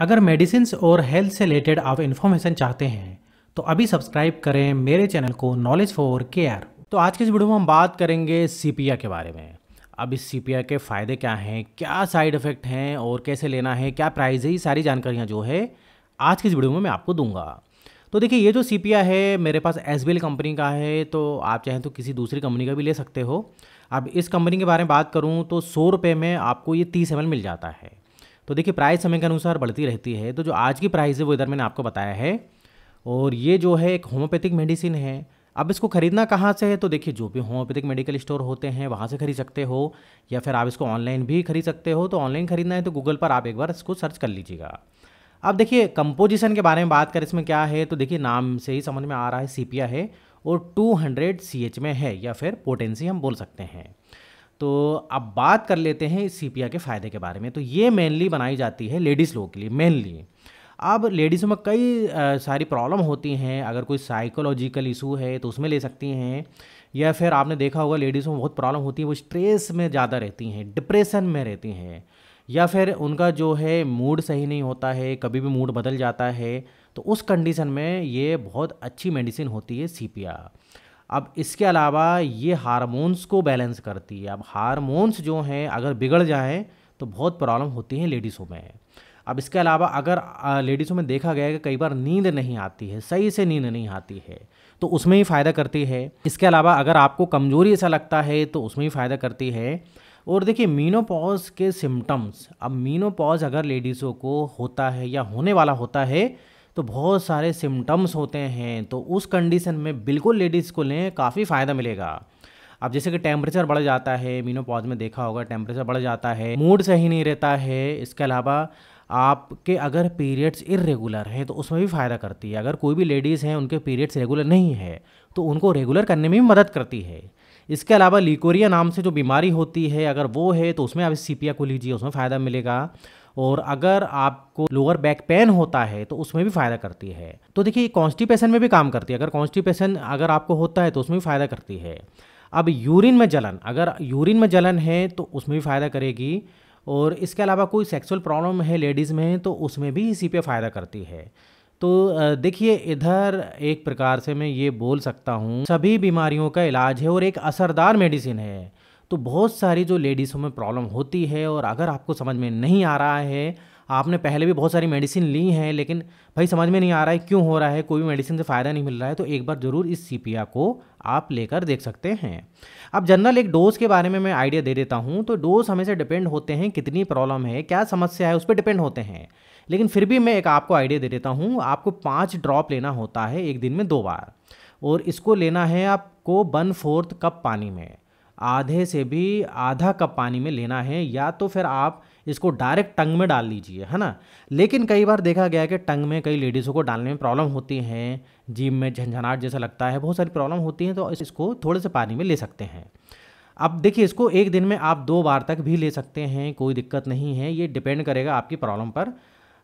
अगर मेडिसिन और हेल्थ से रिलेटेड आप इन्फॉर्मेशन चाहते हैं तो अभी सब्सक्राइब करें मेरे चैनल को नॉलेज फॉर केयर तो आज के इस वीडियो में हम बात करेंगे सीपिया के बारे में अब इस सीपिया के फ़ायदे क्या हैं क्या साइड इफ़ेक्ट हैं और कैसे लेना है क्या प्राइस है ये सारी जानकारियाँ जो है आज के इस वीडियो में मैं आपको दूंगा तो देखिए ये जो सी है मेरे पास एस कंपनी का है तो आप चाहें तो किसी दूसरी कंपनी का भी ले सकते हो अब इस कंपनी के बारे में बात करूँ तो सौ रुपये में आपको ये तीस एम मिल जाता है तो देखिए प्राइस समय के अनुसार बढ़ती रहती है तो जो आज की प्राइस है वो इधर मैंने आपको बताया है और ये जो है एक होम्योपैथिक मेडिसिन है अब इसको ख़रीदना कहाँ से है तो देखिए जो भी होम्योपैथिक मेडिकल स्टोर होते हैं वहाँ से खरीद सकते हो या फिर आप इसको ऑनलाइन भी खरीद सकते हो तो ऑनलाइन खरीदना है तो गूगल पर आप एक बार इसको सर्च कर लीजिएगा अब देखिए कंपोजिशन के बारे में बात करें इसमें क्या है तो देखिए नाम से ही समझ में आ रहा है सीपिया है और 200 सीएच में है या फिर पोटेंसी हम बोल सकते हैं तो अब बात कर लेते हैं इस सी के फ़ायदे के बारे में तो ये मेनली बनाई जाती है लेडीज़ लोगों के लिए मेनली अब लेडीज़ों में कई सारी प्रॉब्लम होती हैं अगर कोई साइकोलॉजिकल इशू है तो उसमें ले सकती हैं या फिर आपने देखा होगा लेडीज़ों में बहुत प्रॉब्लम होती है वो स्ट्रेस में ज़्यादा रहती हैं डिप्रेशन में रहती हैं या फिर उनका जो है मूड सही नहीं होता है कभी भी मूड बदल जाता है तो उस कंडीशन में ये बहुत अच्छी मेडिसिन होती है सीपिया अब इसके अलावा ये हारमोन्स को बैलेंस करती है अब हारमोन्स जो हैं अगर बिगड़ जाएँ तो बहुत प्रॉब्लम होती हैं लेडीज़ों में अब इसके अलावा अगर लेडीज़ों में देखा गया है कि कई बार नींद नहीं आती है सही से नींद नहीं आती है तो उसमें ही फ़ायदा करती है इसके अलावा अगर आपको कमज़ोरी ऐसा लगता है तो उसमें ही फ़ायदा करती है और देखिए मीनोपॉज के सिम्टम्स अब मीनोपॉज अगर लेडीज़ों को होता है या होने वाला होता है तो बहुत सारे सिम्टम्स होते हैं तो उस कंडीशन में बिल्कुल लेडीज़ को लें काफ़ी फ़ायदा मिलेगा अब जैसे कि टेम्परेचर बढ़ जाता है मीनोपॉज में देखा होगा टेम्परेचर बढ़ जाता है मूड सही नहीं रहता है इसके अलावा आपके अगर पीरियड्स इरेगुलर हैं तो उसमें भी फ़ायदा करती है अगर कोई भी लेडीज़ हैं उनके पीरियड्स रेगुलर नहीं है तो उनको रेगुलर करने में भी मदद करती है इसके अलावा लिकोरिया नाम से जो बीमारी होती है अगर वो है तो उसमें आप सीपिया को लीजिए उसमें फ़ायदा मिलेगा और अगर आपको लोअर बैक पेन होता है तो उसमें भी फ़ायदा करती है तो देखिए कॉन्स्टिपेशन में भी काम करती है अगर कॉन्स्टिपेशन अगर आपको होता है तो उसमें भी फ़ायदा करती है अब यूरिन में जलन अगर यूरिन में जलन है तो उसमें भी फ़ायदा करेगी और इसके अलावा कोई सेक्सुअल प्रॉब्लम है लेडीज़ में तो उसमें भी इसी पे फ़ायदा करती है तो देखिए इधर एक प्रकार से मैं ये बोल सकता हूँ सभी बीमारियों का इलाज है और एक असरदार मेडिसिन है तो बहुत सारी जो लेडीज़ों में प्रॉब्लम होती है और अगर आपको समझ में नहीं आ रहा है आपने पहले भी बहुत सारी मेडिसिन ली है लेकिन भाई समझ में नहीं आ रहा है क्यों हो रहा है कोई भी मेडिसिन से फ़ायदा नहीं मिल रहा है तो एक बार ज़रूर इस सी को आप लेकर देख सकते हैं अब जनरल एक डोज़ के बारे में मैं आइडिया दे देता हूँ तो डोज़ हमेशा डिपेंड होते हैं कितनी प्रॉब्लम है क्या समस्या है उस पर डिपेंड होते हैं लेकिन फिर भी मैं एक आपको आइडिया दे देता हूँ आपको पाँच ड्रॉप लेना होता है एक दिन में दो बार और इसको लेना है आपको वन फोर्थ कप पानी में आधे से भी आधा कप पानी में लेना है या तो फिर आप इसको डायरेक्ट टंग में डाल लीजिए है ना लेकिन कई बार देखा गया है कि टंग में कई लेडीज़ों को डालने में प्रॉब्लम होती हैं जीभ में झंझनाहट जैसा लगता है बहुत सारी प्रॉब्लम होती हैं तो इसको थोड़े से पानी में ले सकते हैं अब देखिए इसको एक दिन में आप दो बार तक भी ले सकते हैं कोई दिक्कत नहीं है ये डिपेंड करेगा आपकी प्रॉब्लम पर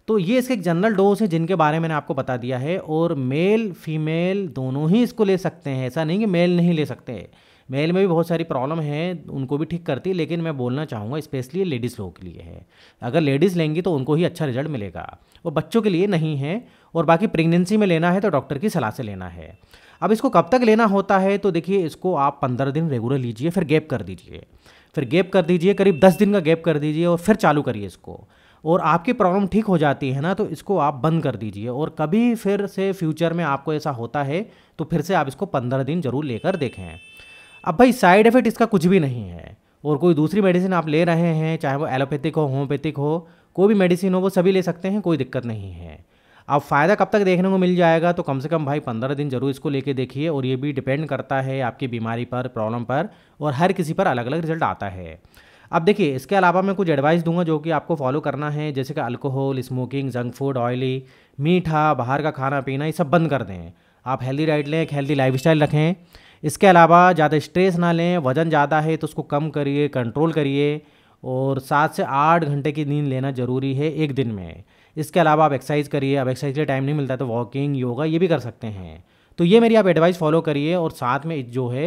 तो ये इसके एक जनरल डोज है जिनके बारे में मैंने आपको बता दिया है और मेल फीमेल दोनों ही इसको ले सकते हैं ऐसा नहीं कि मेल नहीं ले सकते मेल में भी बहुत सारी प्रॉब्लम है उनको भी ठीक करती है लेकिन मैं बोलना चाहूँगा स्पेशली लेडीज़ लोगों के लिए है अगर लेडीज़ लेंगी तो उनको ही अच्छा रिजल्ट मिलेगा वो बच्चों के लिए नहीं है और बाकी प्रेगनेंसी में लेना है तो डॉक्टर की सलाह से लेना है अब इसको कब तक लेना होता है तो देखिए इसको आप पंद्रह दिन रेगुलर लीजिए फिर गैप कर दीजिए फिर गैप कर दीजिए करीब दस दिन का गैप कर दीजिए और फिर चालू करिए इसको और आपकी प्रॉब्लम ठीक हो जाती है ना तो इसको आप बंद कर दीजिए और कभी फिर से फ्यूचर में आपको ऐसा होता है तो फिर से आप इसको पंद्रह दिन जरूर लेकर देखें अब भाई साइड इफेक्ट इसका कुछ भी नहीं है और कोई दूसरी मेडिसिन आप ले रहे हैं चाहे वो एलोपैथिक हो होम्योपैथिक हो कोई भी मेडिसिन हो वो सभी ले सकते हैं कोई दिक्कत नहीं है अब फ़ायदा कब तक देखने को मिल जाएगा तो कम से कम भाई पंद्रह दिन जरूर इसको लेके देखिए और ये भी डिपेंड करता है आपकी बीमारी पर प्रॉब्लम पर और हर किसी पर अलग अलग रिजल्ट आता है अब देखिए इसके अलावा मैं कुछ एडवाइस दूंगा जो कि आपको फॉलो करना है जैसे कि alcohol smoking junk food oily मीठा बाहर का खाना पीना ये सब बंद कर दें आप हेल्दी डाइट लें एक हेल्दी लाइफ रखें इसके अलावा ज़्यादा स्ट्रेस ना लें वज़न ज़्यादा है तो उसको कम करिए कंट्रोल करिए और सात से आठ घंटे की नींद लेना ज़रूरी है एक दिन में इसके अलावा आप एक्सरसाइज करिए अब एक्सरसाइज के लिए टाइम नहीं मिलता तो वॉकिंग योगा ये भी कर सकते हैं तो ये मेरी आप एडवाइस फॉलो करिए और साथ में जो है